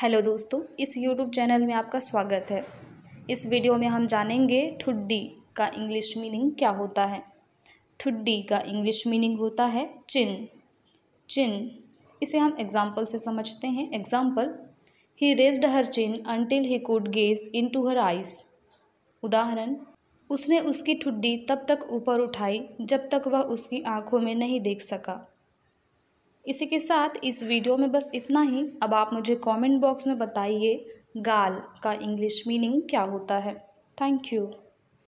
hello दोस्तों इस YouTube channel में आपका स्वागत है इस वीडियो में हम जानेंगे ठुड्डी का इंग्लिश मीनिंग क्या होता है ठुड्डी का इंग्लिश मीनिंग होता है चिन चिन इसे हम एग्जाम्पल से समझते हैं example he raised her chin until he could gaze into her eyes उदाहरण उसने उसकी ठुड्डी तब तक ऊपर उठाई जब तक वह उसकी आँखों में नहीं देख सका इसी के साथ इस वीडियो में बस इतना ही अब आप मुझे कमेंट बॉक्स में बताइए गाल का इंग्लिश मीनिंग क्या होता है थैंक यू